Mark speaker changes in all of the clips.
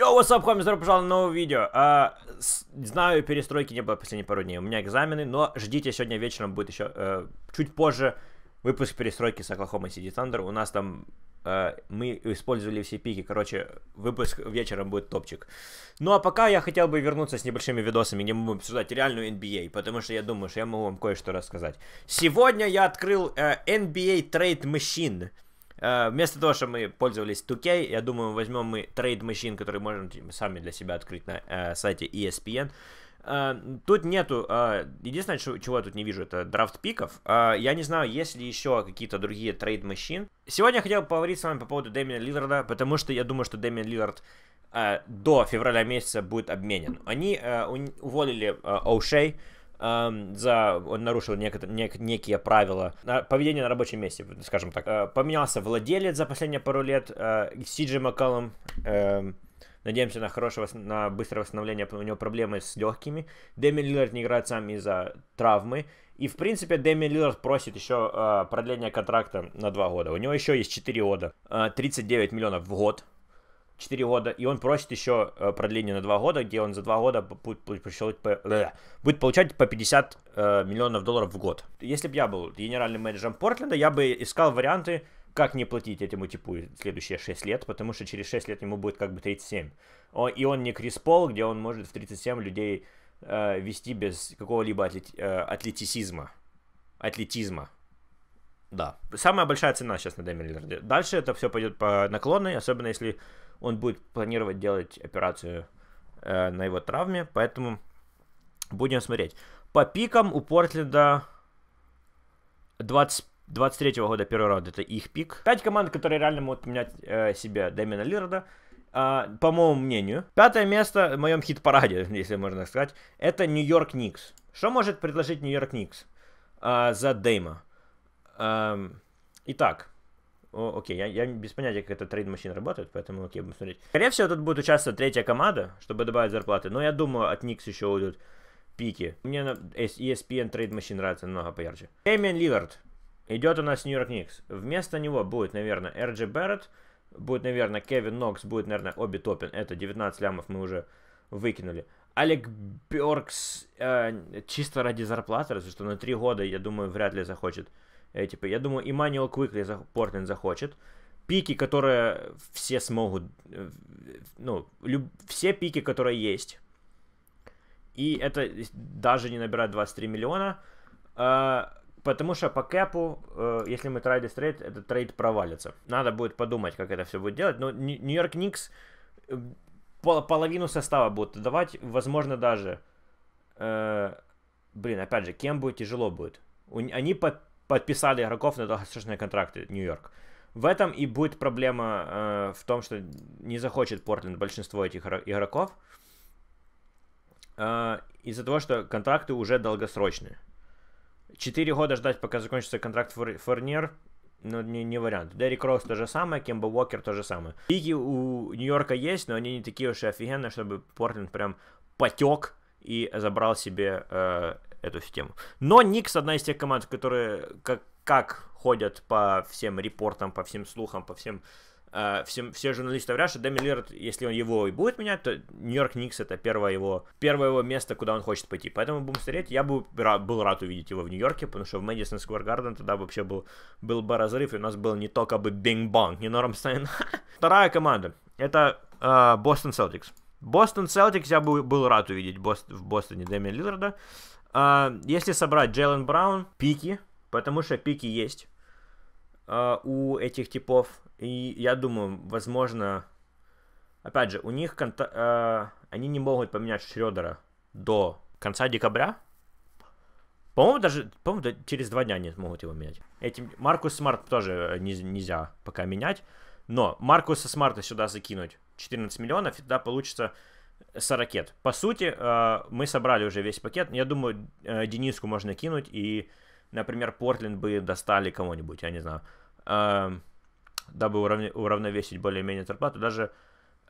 Speaker 1: Йоу, what's up, здорово пожалуйста, новое видео. А, с, знаю, перестройки не было последние пару дней. У меня экзамены, но ждите, сегодня вечером будет еще э, чуть позже выпуск перестройки с Оклахома Сиди Thunder. У нас там э, мы использовали все пики. Короче, выпуск вечером будет топчик. Ну а пока я хотел бы вернуться с небольшими видосами, где мы будем обсуждать реальную NBA, а, потому что я думаю, что я могу вам кое-что рассказать. Сегодня я открыл э, NBA а Trade Machine. Э, вместо того, что мы пользовались 2K, я думаю, возьмем мы Trade Machine, который можем типа, сами для себя открыть на э, сайте ESPN. Uh, э, тут нету, uh, единственное, чего, я тут не вижу, это драфт пиков. Uh, я не знаю, есть ли еще какие-то другие трейд мужчин. Сегодня я хотел поговорить с вами по поводу Дэмина Лилларда, потому что я думаю, что Дэмин Лиллард до февраля месяца будет обменен. Они уволили Оушей, э, за... Он нарушил некотор, нек, некие правила на, поведения на рабочем месте, скажем так. Э, поменялся владелец за последние пару лет. Э, Сиджи Маккаллом... Э, эм, Надеемся на хорошего на быстрое восстановление, у него проблемы с легкими. Деми Лиллард не играет сам из-за травмы. И, в принципе, Деми Лиллард просит еще э, продление контракта на 2 года. У него еще есть 4 года, э, 39 миллионов в год 4 года, и он просит еще э, продление на 2 года, где он за 2 года будет получать по 50 э, миллионов долларов в год. Если бы я был генеральным менеджером Портленда, я бы искал варианты, как не платить этому типу следующие 6 лет, потому что через 6 лет ему будет как бы 37. И он не Крис Пол, где он может в 37 людей э, вести без какого-либо атлет, атлетисизма. Атлетизма. Да. Самая большая цена сейчас на Демиллерде. Дальше это все пойдет по наклонной, особенно если он будет планировать делать операцию э, на его травме, поэтому будем смотреть. По пикам у Портленда 20, 23 -го года первый раунд, это их пик. Пять команд, которые реально могут менять э, себе Дэмина Лирда, э, а, по моему мнению. Пятое место в моем хит-параде, если можно сказать, это Нью-Йорк Никс. Что может предложить Нью-Йорк Никс э, за Дэйма? Э, итак, о, окей, я, я без понятия, как эта трейд машин работает, поэтому окей, будем смотреть. Скорее всего, тут будет участвовать третья команда, чтобы добавить зарплаты, но я думаю, от Никс еще уйдут пики. Мне ESPN трейд-машин нравится намного поярче. Дэмиан Лилард идет у нас Нью-Йорк Никс. Вместо него будет, наверное, Эрджи Барретт, будет, наверное, Кевин Нокс, будет, наверное, Оби Топин. Это 19 лямов мы уже выкинули. Алек Бёркс э, чисто ради зарплаты, потому что на 3 года, я думаю, вряд ли захочет Э, типа, я думаю, Имануэл Квикли за, Портленд захочет. Пики, которые все смогут... Э, ну, люб, все пики, которые есть. И это даже не набирает 23 миллиона. Э, потому что по кэпу, э, если мы трейд и трейд, этот трейд провалится. Надо будет подумать, как это все будет делать. Но Нью-Йорк Никс э, пол, половину состава будут давать. Возможно, даже... Э, блин, опять же, кем будет тяжело будет. У, они по подписали игроков на долгосрочные контракты Нью-Йорк. В этом и будет проблема э, в том, что не захочет Портленд большинство этих игроков э, из-за того, что контракты уже долгосрочные. Четыре года ждать, пока закончится контракт Фор- Форнир, ну, не, не вариант. Дерри Кросс то же самое, Кемба Уокер то же самое. Пики у Нью-Йорка есть, но они не такие уж и офигенные, чтобы Портленд прям потек и забрал себе э, эту систему. Но Никс одна из тех команд, которые как, как ходят по всем репортам, по всем слухам, по всем... Э, всем, все журналисты говорят, что Дэми Лиллард, если он его и будет менять, то Нью-Йорк Никс это первое его, первое его место, куда он хочет пойти. Поэтому будем смотреть. Я бы рад, был рад увидеть его в Нью-Йорке, потому что в Мэдисон Сквер Гарден тогда вообще был, был бы разрыв, и у нас был не только бы бинг-бонг, не Норм Нормстайн. Вторая команда. Это э, Бостон Селтикс. Бостон Селтикс я бы был рад увидеть в Бостоне Дэми Лилларда. А, если собрать Джейлен Браун, пики, потому что пики есть а, у этих типов. И я думаю, возможно, опять же, у них конта- а, они не могут поменять Шредера до конца декабря. По-моему, даже по-моему, через два дня они смогут его менять. Этим Маркус Смарт тоже э, не, нельзя пока менять. Но Маркуса Смарта сюда закинуть 14 миллионов, и тогда получится сорокет. По сути, э, мы собрали уже весь пакет. Я думаю, э, Дениску можно кинуть, и, например, Портленд бы достали кого-нибудь, я не знаю, э, дабы уравновесить более-менее зарплату. Даже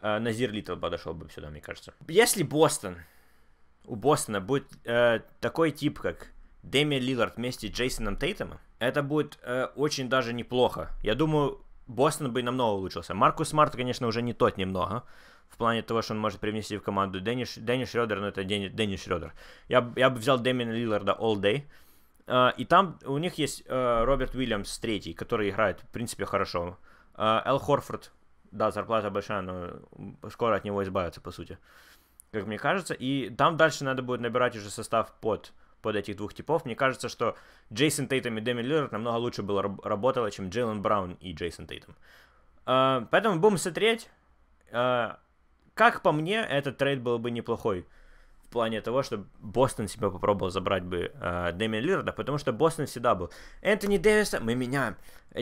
Speaker 1: Назир Литл подошел бы сюда, мне кажется. Если Бостон, у Бостона будет такой тип, как Дэми Лиллард вместе с Джейсоном Тейтомом, это будет очень даже неплохо. Я думаю, Бостон бы намного улучшился. Маркус Смарт, конечно, уже не тот немного, в плане того, что он может привнести в команду Дэнни, Дэнни Шредер, ну это Дэнни, Дэнни Шредер. Я, я бы взял Дэмина Лилларда all day, а, и там у них есть а, Роберт Уильямс третий, который играет, в принципе, хорошо. А, Эл Хорфорд, да, зарплата большая, но скоро от него избавятся, по сути. Как мне кажется. И там дальше надо будет набирать уже состав под, под этих двух типов. Мне кажется, что Джейсон Тейтом и Дэмин Лиллард намного лучше было работало, чем Джейлен Браун и Джейсон Тейтом. Поэтому будем смотреть как по мне, этот трейд был бы неплохой. В плане того, что Бостон себя попробовал забрать бы э, Дэмин Лирда, потому что Бостон всегда был. Энтони Дэвиса мы меняем.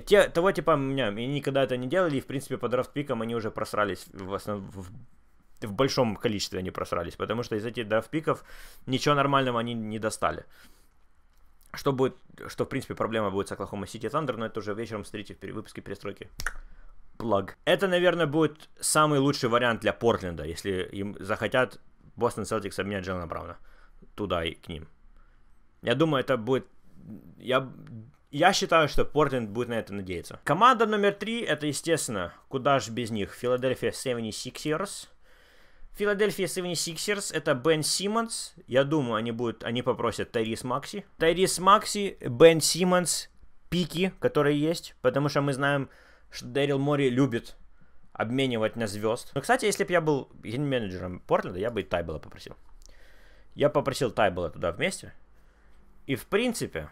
Speaker 1: Те, того типа мы меняем. И никогда это не делали, и в принципе под драфт пиком они уже просрались в основном... В, в большом количестве они просрались, потому что из этих драфт-пиков ничего нормального они не достали. Что будет, что в принципе проблема будет с Оклахома Сити Тандер, но это уже вечером встретите в выпуске перестройки plug. Это, наверное, будет самый лучший вариант для Портленда, если им захотят Бостон Селтикс обменять Джона Брауна туда и к ним. Я думаю, это будет... Я, я считаю, что Портленд будет на это надеяться. Команда номер три, это, естественно, куда же без них, Филадельфия 76ers. Филадельфия 76ers это Бен Симмонс. Я думаю, они будут, они попросят Тайрис Макси. Тайрис Макси, Бен Симмонс, пики, которые есть, потому что мы знаем, что Дэрил Мори любит обменивать на звезд. Но, ну, кстати, если бы я был менеджером Портленда, я бы и Тайбела попросил. Я попросил Тайбела туда вместе. И, в принципе,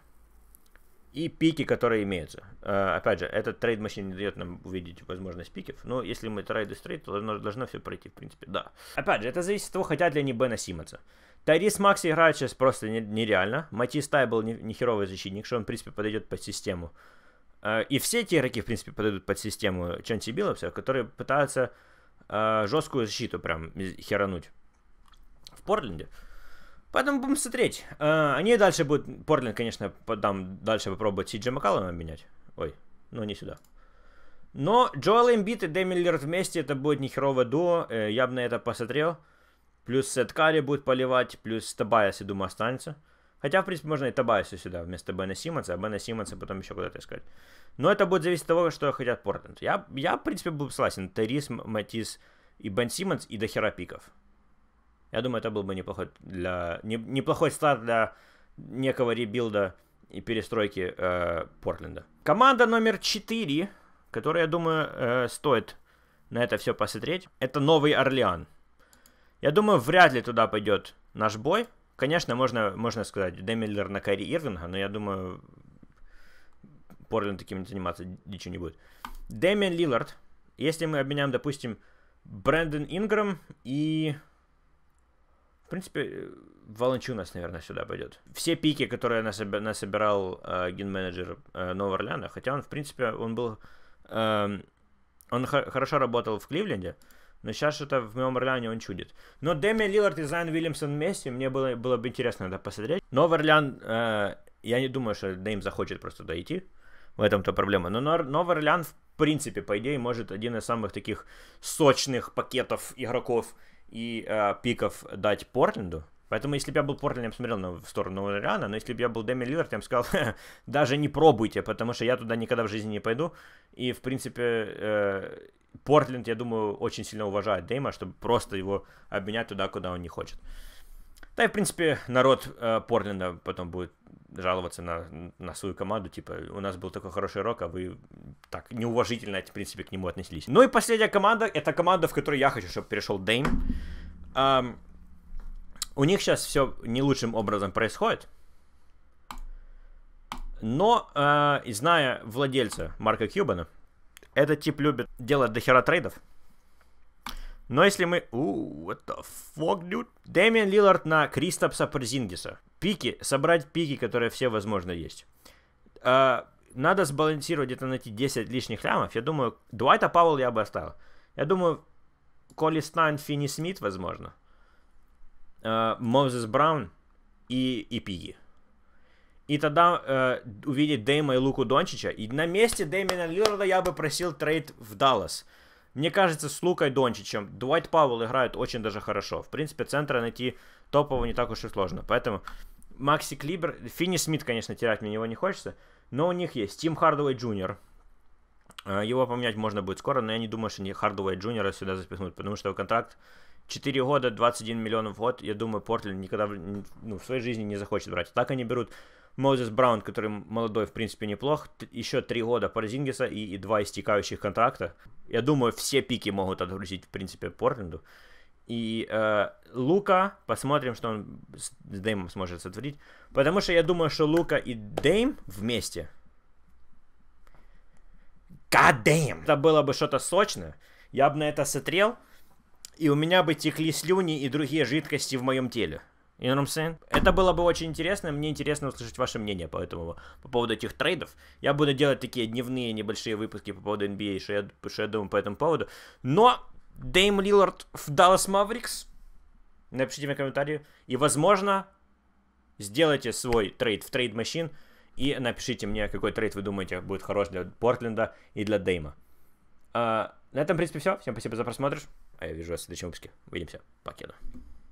Speaker 1: и пики, которые имеются. Uh, опять же, этот трейд машин не дает нам увидеть возможность пиков, но если мы трейды стрейд, то должно, должно все пройти, в принципе, да. Опять же, это зависит от того, хотят ли они Бена Симмонса. Тайрис Макс играет сейчас просто нереально. Матис Тай был нехеровый не защитник, что он, в принципе, подойдет под систему Э, и все эти игроки, в принципе, подойдут под систему Чанти Биллопса, которые пытаются э, жесткую защиту прям херануть в Портленде. Поэтому будем смотреть. Э, они дальше будут... Портленд, конечно, там дальше попробовать Сиджи Маккаллана менять. Ой, ну не сюда. Но Джоэл Эмбит и Демиллер вместе, это будет нехеровое дуо. Я бы на это посмотрел. Плюс Сет Карри будет поливать, плюс Табайас, я думаю, останется. Хотя, в принципе, можно и Табайса сюда вместо Бена Симмонса, а Бена Симмонса потом еще куда-то искать. Но это будет зависеть от того, что хотят Портленд. Я, я в принципе, был бы согласен. Терис, Матис и Бен Симмонс и дохера пиков. Я думаю, это был бы неплохой, для, не, неплохой старт для некого ребилда и перестройки э, Портленда. Команда номер 4, которая, я думаю, э, стоит на это все посмотреть, это Новый Орлеан. Я думаю, вряд ли туда пойдет наш бой, Конечно, можно, можно сказать, Демиллер на Кайри Ирвинга, но я думаю, Портленд таким заниматься ничего не будет. Дэмиан Лиллард. Если мы обменяем, допустим, Брэндон Инграм и... В принципе, нас наверное, сюда пойдет. Все пики, которые насобирал э, ген-менеджер э, Нового Орлеана, хотя он, в принципе, он был... Э, он хорошо работал в Кливленде, но сейчас что-то в моем Орлеане он чудит. Но Дэми Лиллард и Зайн Уильямсон вместе, мне было, было бы интересно это посмотреть. Но в Орлеан, э, я не думаю, что Дэйм захочет просто дойти, в этом-то проблема. Но Новый Орлеан, в принципе, по идее, может один из самых таких сочных пакетов игроков и э, пиков дать Портленду. Поэтому, если бы я был Портленд, я бы смотрел на, в сторону Нового Орлеана, но если бы я был Дэми Лиллард я бы сказал, даже не пробуйте, потому что я туда никогда в жизни не пойду. И, в принципе, э, Портленд, я думаю, очень сильно уважает Дейма, чтобы просто его обменять туда, куда он не хочет. Да и, в принципе, народ э, Портленда потом будет жаловаться на, на свою команду, типа, у нас был такой хороший рок, а вы так неуважительно, в принципе, к нему отнеслись. Ну и последняя команда, это команда, в которой я хочу, чтобы перешел Дейм. Эм, у них сейчас все не лучшим образом происходит, но, э, зная владельца Марка Кьюбана, этот тип любит делать дохера трейдов. Но если мы... Ooh, what the fuck, dude? Дэмиан Лилард на Кристопса Прзингиса. Пики. Собрать пики, которые все, возможно, есть. А, надо сбалансировать, где-то найти 10 лишних лямов. Я думаю, Дуайта Пауэлл я бы оставил. Я думаю, Коли Стайн, Финни Смит, возможно. А, Мозес Браун и, и пики и тогда э, увидеть Дейма и Луку Дончича. И на месте Дэймина Лиларда я бы просил трейд в Даллас. Мне кажется, с Лукой Дончичем Дуайт Пауэлл играет очень даже хорошо. В принципе, центра найти топового не так уж и сложно. Поэтому Макси Клибер, Финни Смит, конечно, терять мне его не хочется, но у них есть Тим Хардуэй Джуниор. Э, его поменять можно будет скоро, но я не думаю, что они Хардуэй Джуниора сюда запихнут, потому что его контракт 4 года, 21 миллионов в год. Я думаю, Портленд никогда ну, в своей жизни не захочет брать. Так они берут Мозес Браун, который молодой, в принципе, неплох. Еще три года Порзингиса и, и два истекающих контракта. Я думаю, все пики могут отгрузить, в принципе, Портленду. И э, Лука, посмотрим, что он с Деймом сможет сотворить. Потому что я думаю, что Лука и Дейм вместе. God damn! Это было бы что-то сочное. Я бы на это сотрел, и у меня бы текли слюни и другие жидкости в моем теле. You know what I'm saying? Это было бы очень интересно, мне интересно услышать ваше мнение по этому, по поводу этих трейдов. Я буду делать такие дневные небольшие выпуски по поводу NBA, а, что я, что я думаю по этому поводу. Но Дэйм Лилард в Даллас Маврикс, напишите мне комментарий, и, возможно, сделайте свой трейд в трейд машин и напишите мне, какой трейд вы думаете будет хорош для Портленда и для Дэйма. А, на этом, в принципе, все. Всем спасибо за просмотр. А я вижу вас в следующем выпуске. Увидимся. Покеда.